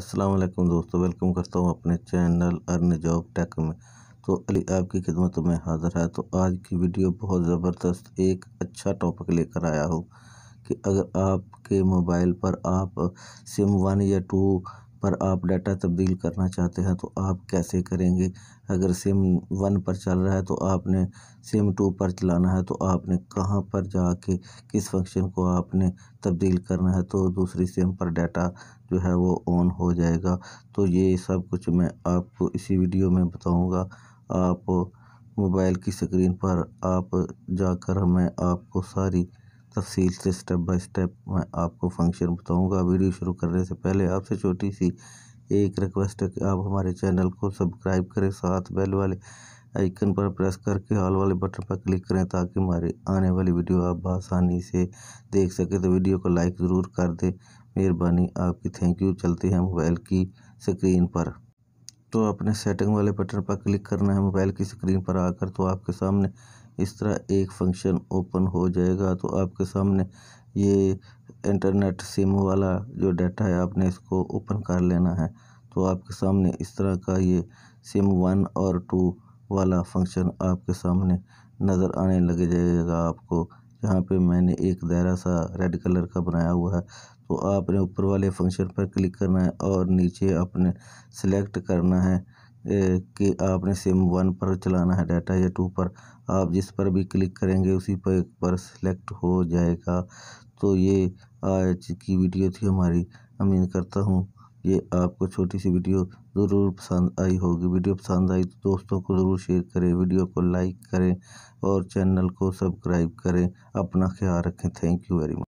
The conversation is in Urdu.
السلام علیکم دوستو ویلکم کرتا ہوں اپنے چینل ارن جاب ٹیک میں تو علی آپ کی خدمت میں حاضر ہے تو آج کی ویڈیو بہت زبردست ایک اچھا ٹاپک لے کر آیا ہو کہ اگر آپ کے موبائل پر آپ سم ون یا ٹو پر آپ ڈیٹا تبدیل کرنا چاہتے ہیں تو آپ کیسے کریں گے اگر سم ون پر چل رہا ہے تو آپ نے سم ٹو پر چلانا ہے تو آپ نے کہاں پر جا کے کس فنکشن کو آپ نے تبدیل کرنا ہے تو دوسری سم پر ڈیٹا جو ہے وہ آن ہو جائے گا تو یہ سب کچھ میں آپ کو اسی ویڈیو میں بتاؤں گا آپ موبائل کی سکرین پر آپ جا کر میں آپ کو ساری تفصیل سے اسٹیپ بائی سٹیپ میں آپ کو فنکشن بتاؤں گا ویڈیو شروع کرنے سے پہلے آپ سے چھوٹی سی ایک ریکویسٹ ہے کہ آپ ہمارے چینل کو سبسکرائب کریں ساتھ بیل والے آئیکن پر پریس کر کے ہال والے بٹن پر کلک کریں تاکہ ہماری آنے والی ویڈیو آپ بآسانی سے دیکھ سکیں تو ویڈیو کو لائک ضرور کر دیں مہربانی آپ کی تھینک یو چلتے ہیں موبائل کی سکرین پر تو آپ نے سیٹنگ والے بٹن پر کلک کرنا ہے موبائل کی سکرین پر آ کر تو آپ کے سامنے اس طرح ایک فنکشن اوپن ہو جائے گا تو آپ کے سامنے یہ انٹرنیٹ سم والا جو ڈیٹا ہے آپ نے اس کو اوپن کر لینا ہے تو آپ کے سامنے اس طرح کا یہ سم ون اور ٹو والا فنکشن آپ کے سامنے نظر آنے لگے جائے گا آپ کو یہاں پہ میں نے ایک دائرہ سا ریڈ کلر کا بنایا ہوا ہے تو آپ نے اوپر والے فنکشن پر کلک کرنا ہے اور نیچے اپنے سلیکٹ کرنا ہے کہ آپ نے سم ون پر چلانا ہے ڈیٹا یا ٹو پر آپ جس پر بھی کلک کریں گے اسی پر ایک پر سلیکٹ ہو جائے گا تو یہ آج کی ویڈیو تھی ہماری امید کرتا ہوں یہ آپ کو چھوٹی سی ویڈیو ضرور پسند آئی ہوگی ویڈیو پسند آئی تو دوستوں کو ضرور شیئر کریں ویڈیو کو لائک کریں اور چینل کو سبسکرائب کریں اپنا خیال رکھیں تھینک یو ویری مچ